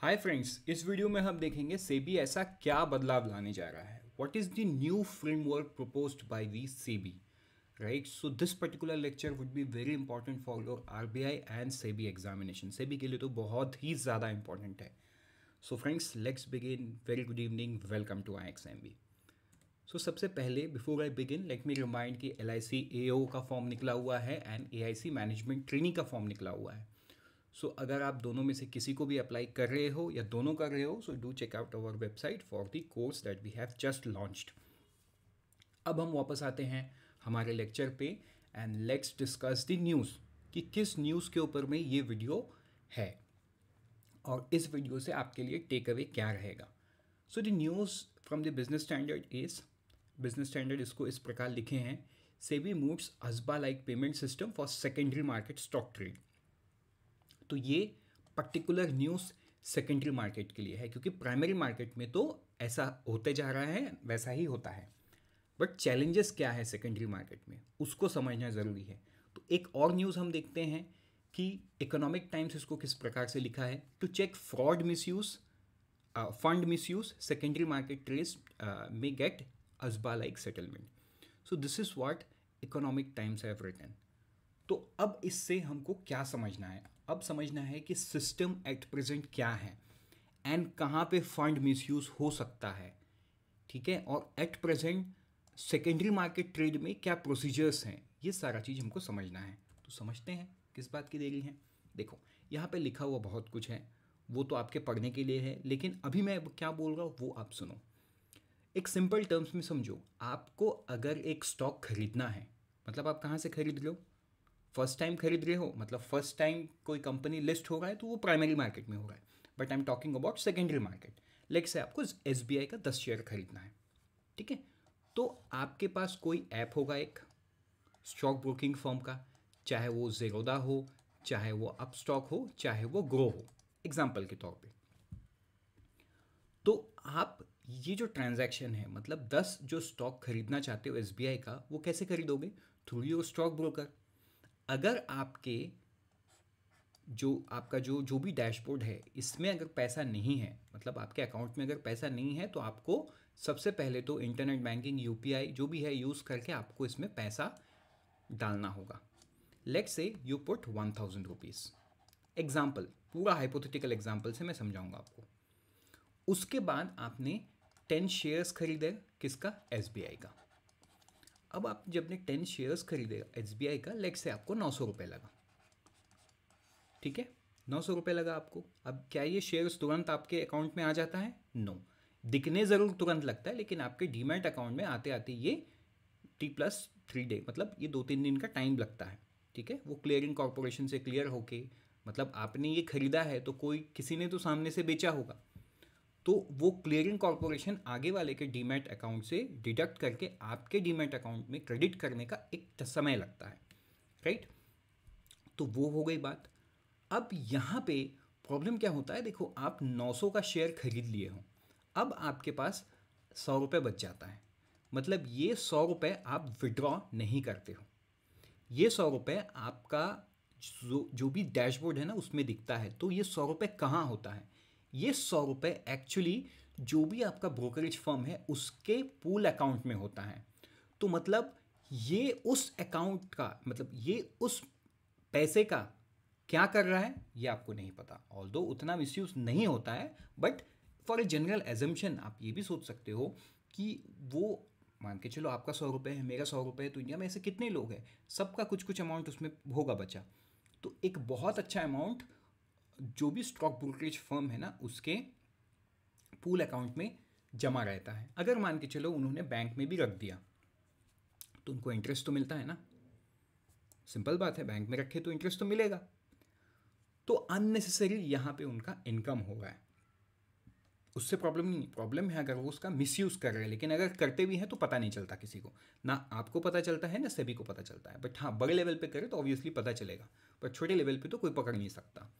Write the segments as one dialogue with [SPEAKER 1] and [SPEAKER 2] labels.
[SPEAKER 1] Hi friends इस video में हम देखेंगे सेबी ऐसा क्या बदलाव लाने जा रहा है what is the new framework proposed by the SEBI right so this particular lecture would be very important for your RBI and SEBI examination SEBI के लिए तो बहुत ही ज़्यादा इंपॉर्टेंट है so friends let's begin very good evening welcome to I X M B so सबसे पहले before I begin let me remind कि L I C A O का फॉर्म निकला हुआ है and A I C management training का form निकला हुआ है सो so, अगर आप दोनों में से किसी को भी अप्लाई कर रहे हो या दोनों कर रहे हो so do check out our website for the course that we have just launched अब हम वापस आते हैं हमारे लेक्चर पे and let's discuss the news कि किस न्यूज़ के ऊपर में ये वीडियो है और इस वीडियो से आपके लिए टेक अवे क्या रहेगा so the news from the Business Standard is Business Standard इसको इस प्रकार लिखे हैं SEBI moots ASBA like payment system for secondary market stock trade तो ये पर्टिकुलर न्यूज़ सेकेंडरी मार्केट के लिए है क्योंकि प्राइमरी मार्केट में तो ऐसा होते जा रहा है वैसा ही होता है बट चैलेंजेस क्या है सेकेंडरी मार्केट में उसको समझना ज़रूरी है तो एक और न्यूज़ हम देखते हैं कि इकोनॉमिक टाइम्स इसको किस प्रकार से लिखा है to check fraud misuse fund misuse secondary market trades may get ASBA like settlement so this is what Economic Times have return तो अब इससे हमको क्या समझना है अब समझना है कि सिस्टम एट प्रेजेंट क्या है एंड कहाँ पे फंड मिसयूज हो सकता है ठीक है और at present secondary market trade में क्या प्रोसीजर्स हैं ये सारा चीज़ हमको समझना है तो समझते हैं किस बात की देरी है देखो यहाँ पे लिखा हुआ बहुत कुछ है वो तो आपके पढ़ने के लिए है लेकिन अभी मैं क्या बोल रहा हूँ वो आप सुनो एक सिंपल टर्म्स में समझो आपको अगर एक स्टॉक खरीदना है मतलब आप कहाँ से खरीद रहे हो फर्स्ट टाइम खरीद रहे हो मतलब फर्स्ट टाइम कोई कंपनी लिस्ट हो रहा है तो वो प्राइमरी मार्केट में हो रहा है but I am talking about secondary market let say आपको एस का दस शेयर खरीदना है ठीक है तो आपके पास कोई ऐप होगा एक स्टॉक ब्रोकिंग फॉर्म का चाहे वो जेरोदा हो चाहे वो अप स्टॉक हो चाहे वो ग्रो हो एग्जाम्पल के तौर पे तो आप ये जो ट्रांजैक्शन है मतलब दस जो स्टॉक खरीदना चाहते हो एस का वो कैसे खरीदोगे थ्रू योर स्टॉक ब्रोकर अगर आपके जो आपका जो जो भी डैशबोर्ड है इसमें अगर पैसा नहीं है मतलब आपके अकाउंट में अगर पैसा नहीं है तो आपको सबसे पहले तो इंटरनेट बैंकिंग यू जो भी है यूज़ करके आपको इसमें पैसा डालना होगा let say you put one thousand rupees example पूरा हाइपोथेटिकल एग्जाम्पल से मैं समझाऊंगा आपको उसके बाद आपने टेन शेयर्स खरीदे किसका एस का अब आप जब ने टेन शेयर्स खरीदेगा आई का लेग से आपको नौ सौ रुपये लगा ठीक है नौ सौ रुपये लगा आपको अब क्या ये शेयर्स तुरंत आपके अकाउंट में आ जाता है नो no. दिखने ज़रूर तुरंत लगता है लेकिन आपके डीमेट अकाउंट में आते आते ये टी प्लस थ्री डे मतलब ये दो तीन दिन का टाइम लगता है ठीक है वो क्लियरिंग कॉरपोरेशन से क्लियर होके मतलब आपने ये ख़रीदा है तो कोई किसी ने तो सामने से बेचा होगा तो वो क्लियरिंग कॉरपोरेशन आगे वाले के डीमेट अकाउंट से डिडक्ट करके आपके डीमेट अकाउंट में क्रेडिट करने का एक समय लगता है राइट तो वो हो गई बात अब यहाँ पे प्रॉब्लम क्या होता है देखो आप 900 का शेयर खरीद लिए हो अब आपके पास सौ रुपये बच जाता है मतलब ये सौ रुपये आप विड्रॉ नहीं करते हो ये सौ रुपये आपका जो जो भी डैशबोर्ड है ना उसमें दिखता है तो ये सौ रुपये कहाँ होता है ये सौ रुपये एक्चुअली जो भी आपका ब्रोकरेज फर्म है उसके पूल अकाउंट में होता है तो मतलब ये उस अकाउंट का मतलब ये उस पैसे का क्या कर रहा है ये आपको नहीं पता ऑल दो उतना मिसयूज नहीं होता है but for a general assumption आप ये भी सोच सकते हो कि वो मान के चलो आपका सौ रुपये है मेरा सौ रुपये है तो इंडिया में ऐसे कितने लोग हैं सबका कुछ कुछ अमाउंट उसमें होगा बचा तो एक बहुत अच्छा अमाउंट जो भी स्टॉक ब्रोकरेज फर्म है ना उसके पूल अकाउंट में जमा रहता है अगर मान के चलो उन्होंने बैंक में भी रख दिया तो उनको इंटरेस्ट तो मिलता है ना सिंपल बात है बैंक में रखे तो इंटरेस्ट तो मिलेगा तो अननेसेसरी यहाँ पे उनका इनकम हो रहा है उससे प्रॉब्लम नहीं प्रॉब्लम है अगर वो उसका मिसयूज़ कर रहे हैं लेकिन अगर करते भी हैं तो पता नहीं चलता किसी को ना आपको पता चलता है ना सभी को पता चलता है बट हाँ बड़े लेवल पे करें तो ऑब्वियसली पता चलेगा बट छोटे लेवल पे तो कोई पकड़ नहीं सकता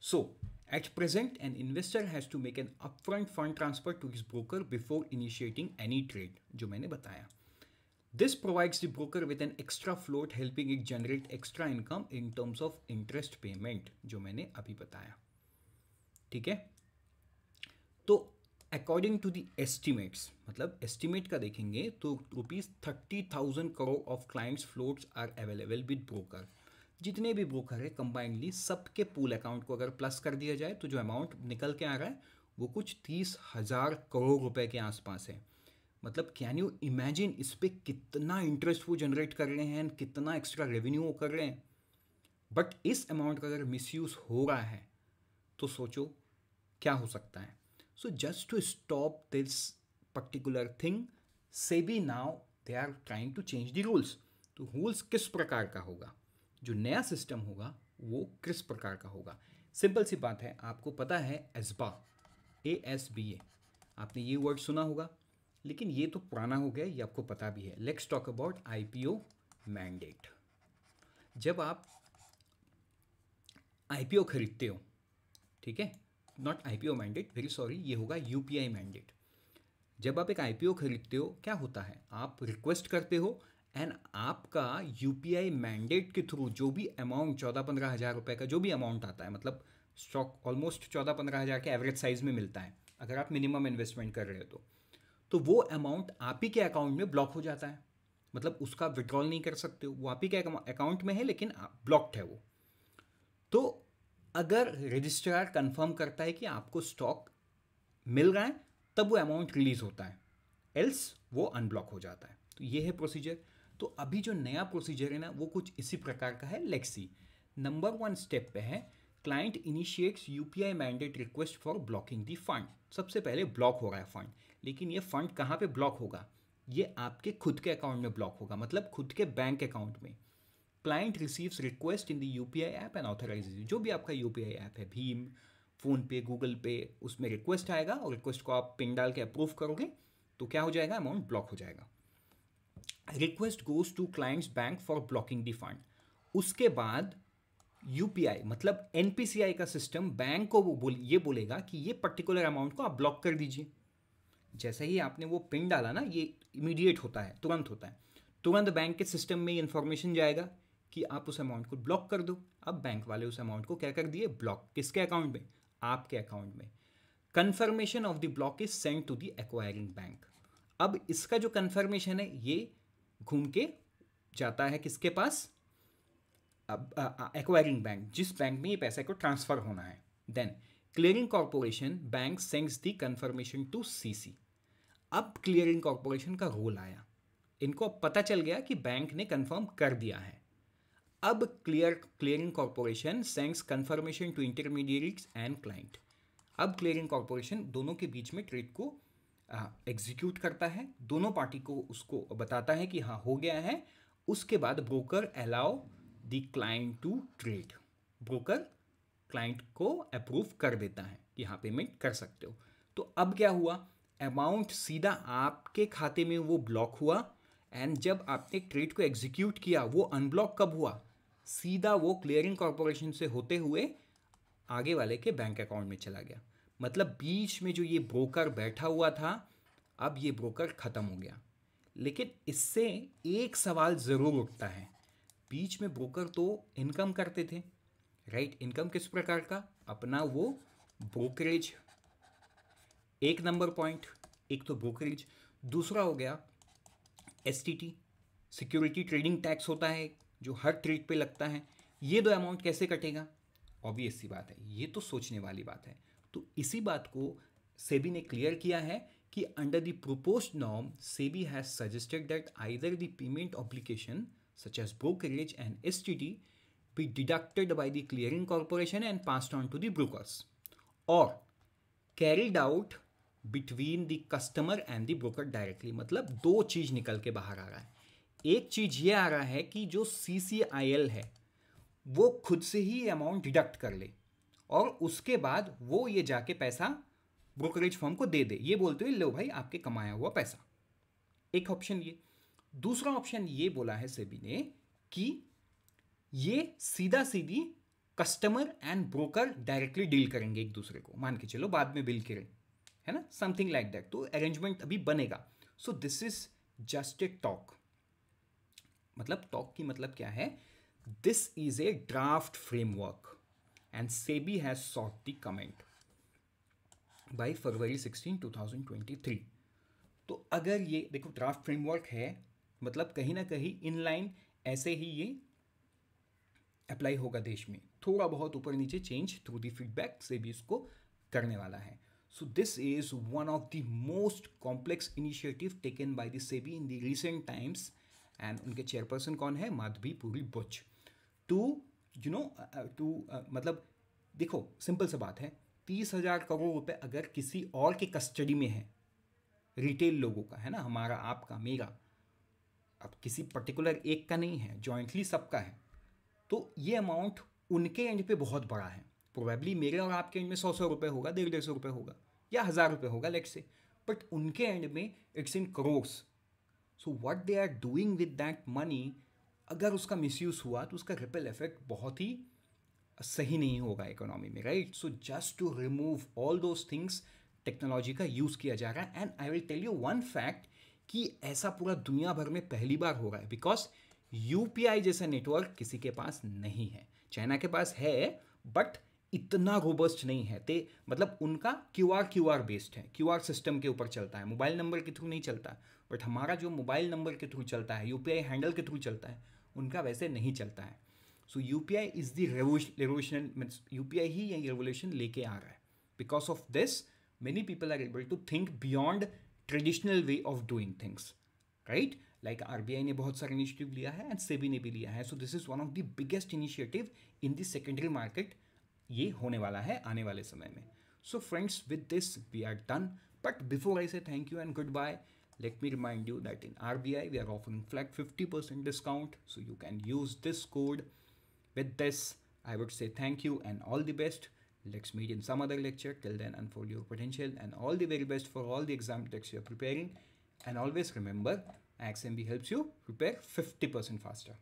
[SPEAKER 1] So at present, an investor has to make an upfront fund transfer to his broker before initiating any trade, जो मैंने बताया This provides the broker with an extra float helping it generate extra income in terms of interest payment, जो मैंने अभी बताया ठीक है तो अकॉर्डिंग टू दी एस्टिमेट्स मतलब एस्टिमेट का देखेंगे तो rupees thirty thousand crore of clients floats are available with broker जितने भी ब्रोकर है कंबाइंडली सबके पूल अकाउंट को अगर प्लस कर दिया जाए तो जो अमाउंट निकल के आ रहा है वो कुछ तीस हज़ार करोड़ रुपए के आसपास है मतलब कैन यू इमेजिन इस पर कितना इंटरेस्ट वो जनरेट कर रहे हैं कितना एक्स्ट्रा रेवेन्यू वो कर रहे हैं बट इस अमाउंट का अगर मिस हो रहा है तो सोचो क्या हो सकता है so just to stop this particular thing SEBI now they are trying to change the rules तो रूल्स किस प्रकार का होगा जो नया सिस्टम होगा वो किस प्रकार का होगा सिंपल सी बात है आपको पता है एसबा ए एस बी ए आपने ये वर्ड सुना होगा लेकिन ये तो पुराना हो गया ये आपको पता भी है let's talk about IPO mandate जब आप आईपीओ खरीदते हो ठीक है not IPO mandate very sorry ये होगा यूपीआई मैंडेट जब आप एक आईपीओ खरीदते हो क्या होता है आप रिक्वेस्ट करते हो एंड आपका यू मैंडेट के थ्रू जो भी अमाउंट चौदह पंद्रह हज़ार रुपये का जो भी अमाउंट आता है मतलब स्टॉक ऑलमोस्ट चौदह पंद्रह हज़ार के एवरेज साइज़ में मिलता है अगर आप मिनिमम इन्वेस्टमेंट कर रहे हो तो तो वो अमाउंट आप ही के अकाउंट में ब्लॉक हो जाता है मतलब उसका विड्रॉल नहीं कर सकते हो वो आप ही के अकाउंट में है लेकिन ब्लॉक्ड है वो तो अगर रजिस्ट्रार कंफर्म करता है कि आपको स्टॉक मिल रहा है तब वो अमाउंट रिलीज़ होता है एल्स वो अनब्लॉक हो जाता है तो ये है प्रोसीजर तो अभी जो नया प्रोसीजर है ना वो कुछ इसी प्रकार का है लेक्सी नंबर वन स्टेप पे है client initiates UPI mandate request for blocking the fund सबसे पहले ब्लॉक हो रहा है फंड लेकिन ये फंड कहाँ पे ब्लॉक होगा ये आपके खुद के अकाउंट में ब्लॉक होगा मतलब खुद के बैंक अकाउंट में client receives request in the U P I app and authorise जो भी आपका यू पी आई ऐप है भीम फ़ोनपे गूगल पे उसमें रिक्वेस्ट आएगा और रिक्वेस्ट को आप पिन डाल के अप्रूव करोगे तो क्या हो जाएगा अमाउंट ब्लॉक हो जाएगा request goes to client's bank for blocking the fund उसके बाद यूपीआई मतलब एनपीसीआई का सिस्टम बैंक को वो बोल ये बोलेगा कि ये पर्टिकुलर अमाउंट को आप ब्लॉक कर दीजिए जैसे ही आपने वो पिन डाला ना ये इमीडिएट होता है तुरंत होता है तुरंत बैंक के सिस्टम में इन्फॉर्मेशन जाएगा कि आप उस अमाउंट को ब्लॉक कर दो अब बैंक वाले उस अमाउंट को क्या कर दिए ब्लॉक किसके अकाउंट में आपके अकाउंट में confirmation of the block is send to the acquiring bank अब इसका जो कन्फर्मेशन है ये घूम के जाता है किसके पास एक्वायरिंग बैंक जिस बैंक में ये पैसे को ट्रांसफ़र होना है then clearing corporation bank sends the confirmation to CC अब क्लियरिंग कॉरपोरेशन का रोल आया इनको पता चल गया कि बैंक ने कंफर्म कर दिया है अब clear clearing corporation sends confirmation to intermediates and client अब क्लियरिंग कॉरपोरेशन दोनों के बीच में ट्रेड को एग्जीक्यूट करता है दोनों पार्टी को उसको बताता है कि हाँ हो गया है उसके बाद broker allow the client to trade broker client को अप्रूव कर देता है कि हाँ पेमेंट कर सकते हो तो अब क्या हुआ अमाउंट सीधा आपके खाते में वो ब्लॉक हुआ एंड जब आपने ट्रेड को एग्जीक्यूट किया वो अनब्लॉक कब हुआ सीधा वो क्लियरिंग कॉरपोरेशन से होते हुए आगे वाले के बैंक अकाउंट में चला गया मतलब बीच में जो ये ब्रोकर बैठा हुआ था अब ये ब्रोकर ख़त्म हो गया लेकिन इससे एक सवाल ज़रूर उठता है बीच में ब्रोकर तो इनकम करते थे राइट इनकम किस प्रकार का अपना वो ब्रोकरेज एक नंबर पॉइंट एक तो ब्रोकरेज दूसरा हो गया एस सिक्योरिटी ट्रेडिंग टैक्स होता है जो हर ट्रेड पे लगता है ये दो अमाउंट कैसे कटेगा ऑब्वियस सी बात है ये तो सोचने वाली बात है तो इसी बात को सेबी ने क्लियर किया है कि under the propose norm SEBI has suggested that either the payment obligation such as brokerage and S T T be deducted by the clearing corporation and pass on to the brokers और carried out between the customer and the broker directly मतलब दो चीज निकल के बाहर आ रहा है एक चीज ये आ रहा है कि जो सी सी आई एल है वो खुद से ही अमाउंट डिडक्ट कर ले और उसके बाद वो ये जाके पैसा ब्रोकरेज फॉर्म को दे दे ये बोलते हुए लो भाई आपके कमाया हुआ पैसा एक ऑप्शन ये दूसरा ऑप्शन ये बोला है सेबी ने कि ये सीधा सीधी customer and broker directly deal करेंगे एक दूसरे को मान के चलो बाद में बिल करें है ना समथिंग लाइक दैट तो अरेंजमेंट अभी बनेगा so this is just a talk मतलब टॉक की मतलब क्या है this is a draft framework and SEBI has sought the comment by February 16, 2023. तो अगर ये देखो ड्राफ्ट फ्रेमवर्क है मतलब कहीं ना कहीं इनलाइन ऐसे ही ये अप्लाई होगा देश में थोड़ा बहुत ऊपर नीचे चेंज थ्रू दी फीडबैक से भी इसको करने वाला है so this is one of the most complex initiative taken by the SEBI in the recent times and उनके चेयरपर्सन कौन है Madhabi Puri Buch to you know to मतलब देखो सिंपल सा बात है तीस हज़ार करोड़ रुपए अगर किसी और के कस्टडी में है रिटेल लोगों का है ना हमारा आपका मेरा अब किसी पर्टिकुलर एक का नहीं है जॉइंटली सबका है तो ये अमाउंट उनके एंड पे बहुत बड़ा है प्रोबेबली मेरे और आपके एंड में सौ सौ रुपये होगा डेढ़ डेढ़ सौ रुपये होगा या हज़ार रुपये होगा लेट से बट उनके एंड में it's in crores so what they are doing with that money अगर उसका मिसयूज़ हुआ तो उसका रिपल इफेक्ट बहुत ही सही नहीं होगा इकोनॉमी में right so just to remove all those things technology का यूज़ किया जा रहा है and I will tell you one fact कि ऐसा पूरा दुनिया भर में पहली बार हो रहा है बिकॉज यू जैसा नेटवर्क किसी के पास नहीं है चाइना के पास है बट इतना रोबस्ट नहीं है ते मतलब उनका Q R Q R based है क्यू आर सिस्टम के ऊपर चलता है मोबाइल नंबर के थ्रू नहीं चलता बट हमारा जो मोबाइल नंबर के थ्रू चलता है यू हैंडल के थ्रू चलता है उनका वैसे नहीं चलता है so U P I is the revolution means U P I ही ये रेवोल्यूशन लेके आ रहा है because of this many people are able to think beyond traditional way of doing things right like R B I ने बहुत सारा initiative लिया है एंड सेबी ने भी लिया है so this is one of the biggest initiative in the secondary market ये होने वाला है आने वाले समय में so friends with this we are done but before I say thank you and goodbye Let me remind you that in RBI, we are offering flat 50% discount. So you can use this code. With this, I would say thank you and all the best. Let's meet in some other lecture. Till then, unfold your potential and all the very best for all the exam texts you are preparing. And always remember, XMB helps you prepare 50% faster.